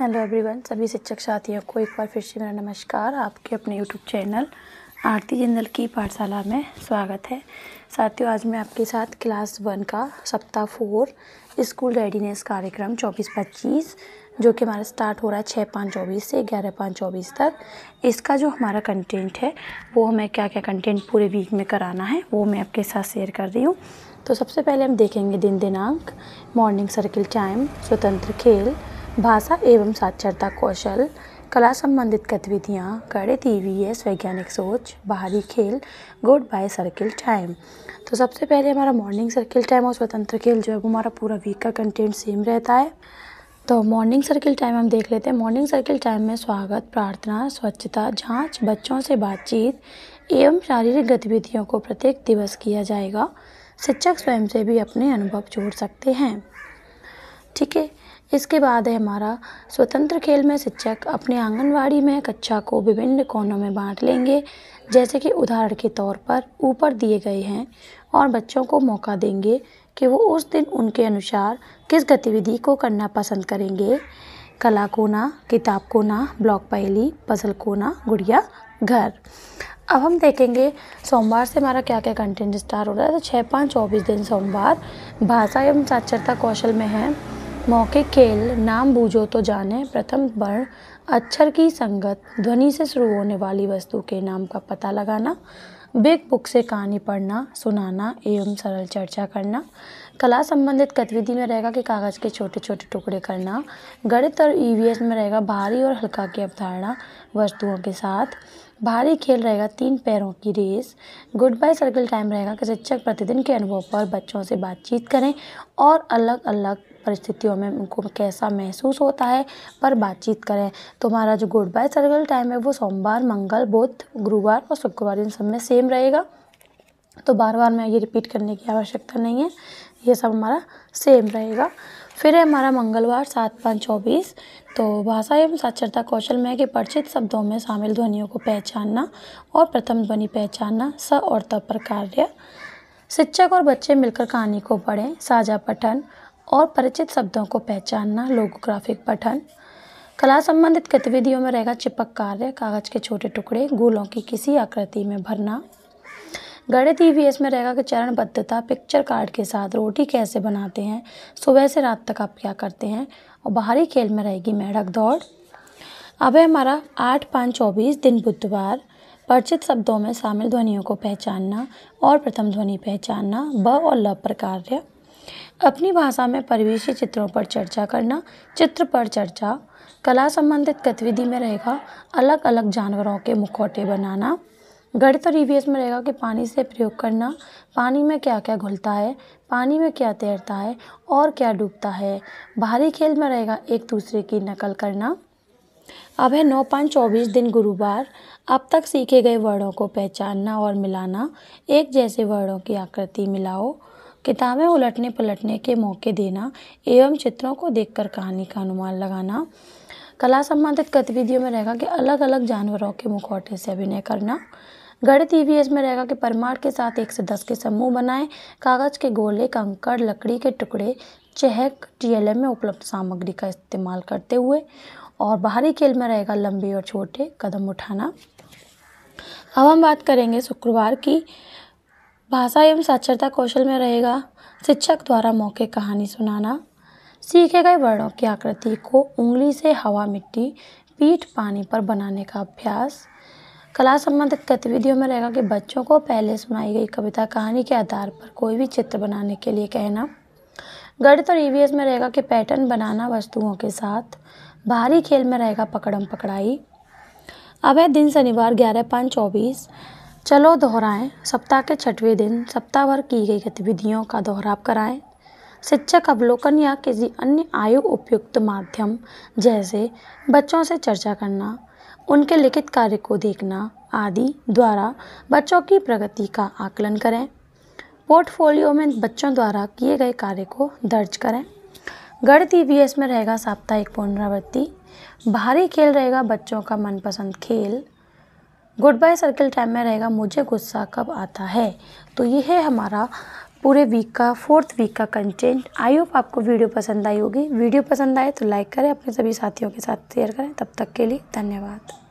hello everyone सभी शिक्षक साथियों को एक बार फिर से मेरा नमस्कार आपके अपने यूट्यूब चैनल आरती जिंदल की पाठशाला में स्वागत है साथियों आज मैं आपके साथ क्लास वन का सप्ताह फोर स्कूल रेडीनेस कार्यक्रम चौबीस पच्चीस जो कि हमारा स्टार्ट हो रहा है छः पाँच चौबीस से ग्यारह पाँच चौबीस तक इसका जो हमारा कंटेंट है वो हमें क्या क्या कंटेंट पूरे वीक में कराना है वो मैं आपके साथ शेयर कर रही हूँ तो सबसे पहले हम देखेंगे दिन दिनांक मॉर्निंग सर्किल टाइम स्वतंत्र खेल भाषा एवं साक्षरता कौशल कला संबंधित गतिविधियाँ कड़े टी वी एस वैज्ञानिक सोच बाहरी खेल गुड बाय सर्किल टाइम तो सबसे पहले हमारा मॉर्निंग सर्किल टाइम और स्वतंत्र खेल जो है वो हमारा पूरा वीक का कंटेंट सेम रहता है तो मॉर्निंग सर्किल टाइम हम देख लेते हैं मॉर्निंग सर्किल टाइम में स्वागत प्रार्थना स्वच्छता जाँच बच्चों से बातचीत एवं शारीरिक गतिविधियों को प्रत्येक दिवस किया जाएगा शिक्षक स्वयं से भी अपने अनुभव जोड़ सकते हैं ठीक है इसके बाद है हमारा स्वतंत्र खेल में शिक्षक अपने आंगनवाड़ी में कक्षा को विभिन्न कोनों में बाँट लेंगे जैसे कि उदाहरण के तौर पर ऊपर दिए गए हैं और बच्चों को मौका देंगे कि वो उस दिन उनके अनुसार किस गतिविधि को करना पसंद करेंगे कला कोना किताब कोना ब्लॉक पहली पजल कोना गुड़िया घर अब हम देखेंगे सोमवार से हमारा क्या क्या कंटेंट स्टार्ट हो रहा है तो छः पाँच चौबीस दिन सोमवार भाषा एवं साक्षरता कौशल में है मौके खेल नाम बूझो तो जाने प्रथम वर्ण अक्षर की संगत ध्वनि से शुरू होने वाली वस्तु के नाम का पता लगाना बिग बुक से कहानी पढ़ना सुनाना एवं सरल चर्चा करना कला संबंधित गतिविधि में रहेगा कि कागज़ के छोटे छोटे टुकड़े करना गणित और ई e में रहेगा भारी और हल्का की अवधारणा वस्तुओं के साथ भारी खेल रहेगा तीन पैरों की race goodbye circle time रहेगा कि शिक्षक प्रतिदिन के अनुभव पर बच्चों से बातचीत करें और अलग अलग परिस्थितियों में उनको कैसा महसूस होता है पर बातचीत करें तो हमारा जो गुड बाय सर्कल टाइम है वो सोमवार मंगल बुध गुरुवार और शुक्रवार इन सब में सेम रहेगा तो बार बार में ये रिपीट करने की आवश्यकता नहीं है ये सब हमारा सेम रहेगा फिर है हमारा मंगलवार सात पाँच चौबीस तो भाषा एवं साक्षरता कौशल में है कि परिचित शब्दों में शामिल ध्वनियों को पहचानना और प्रथम ध्वनि पहचानना स और त पर कार्य शिक्षक और बच्चे मिलकर कहानी को पढ़ें साझा पठन और परिचित शब्दों को पहचानना लोगोग्राफिक पठन कला संबंधित गतिविधियों में रहेगा चिपक कार्य कागज के छोटे टुकड़े गोलों की किसी आकृति में भरना गणित ई वी एस में रहेगा कि चरणबद्धता पिक्चर कार्ड के साथ रोटी कैसे बनाते हैं सुबह से रात तक आप क्या करते हैं और बाहरी खेल में रहेगी मेढक दौड़ अब है हमारा आठ पाँच चौबीस दिन बुधवार परिचित शब्दों में शामिल ध्वनियों को पहचानना और प्रथम ध्वनि पहचानना ब और ल पर कार्य अपनी भाषा में परिवेशी चित्रों पर चर्चा करना चित्र पर चर्चा कला संबंधित गतिविधि में रहेगा अलग अलग जानवरों के मुखौटे बनाना गणित और रिवियस e में रहेगा कि पानी से प्रयोग करना पानी में क्या क्या घुलता है पानी में क्या तैरता है और क्या डूबता है बाहरी खेल में रहेगा एक दूसरे की नकल करना अब है नौ पाँच चौबीस दिन गुरुवार अब तक सीखे गए वर्णों को पहचानना और मिलाना एक जैसे वर्णों की आकृति मिलाओ किताबें उलटने पलटने के मौके देना एवं चित्रों को देखकर कहानी का अनुमान लगाना कला संबंधित गतिविधियों में रहेगा कि अलग अलग जानवरों के मुखौटे से अभिनय करना गणित ईवीएस में रहेगा कि परमाण के साथ एक से दस के समूह बनाएं कागज के गोले कंकड़ लकड़ी के टुकड़े चहक टीएलएम में उपलब्ध सामग्री का इस्तेमाल करते हुए और बाहरी खेल में रहेगा लंबे और छोटे कदम उठाना अब हम बात करेंगे शुक्रवार की भाषा एवं साक्षरता कौशल में रहेगा शिक्षक द्वारा मौके कहानी सुनाना सीखे गए वर्णों की आकृति को उंगली से हवा मिट्टी पीठ पानी पर बनाने का अभ्यास कला संबंधित गतिविधियों में रहेगा कि बच्चों को पहले सुनाई गई कविता कहानी के आधार पर कोई भी चित्र बनाने के लिए कहना गणित और ईवीएस e में रहेगा कि पैटर्न बनाना वस्तुओं के साथ बाहरी खेल में रहेगा पकड़म पकड़ाई अब है दिन शनिवार ग्यारह पाँच चौबीस चलो दोहराएं सप्ताह के छठवें दिन सप्ताह भर की गई गतिविधियों का दोहराव कराएं शिक्षक अवलोकन या किसी अन्य आयु उपयुक्त माध्यम जैसे बच्चों से चर्चा करना उनके लिखित कार्य को देखना आदि द्वारा बच्चों की प्रगति का आकलन करें पोर्टफोलियो में बच्चों द्वारा किए गए कार्य को दर्ज करें गढ़ टी में रहेगा साप्ताहिक पुनरावृत्ति बाहरी खेल रहेगा बच्चों का मनपसंद खेल गुड बाय सर्कल टाइम में रहेगा मुझे गुस्सा कब आता है तो ये है हमारा पूरे वीक का फोर्थ वीक का कंटेंट आई होप आपको वीडियो पसंद आई होगी वीडियो पसंद आए तो लाइक करें अपने सभी साथियों के साथ शेयर करें तब तक के लिए धन्यवाद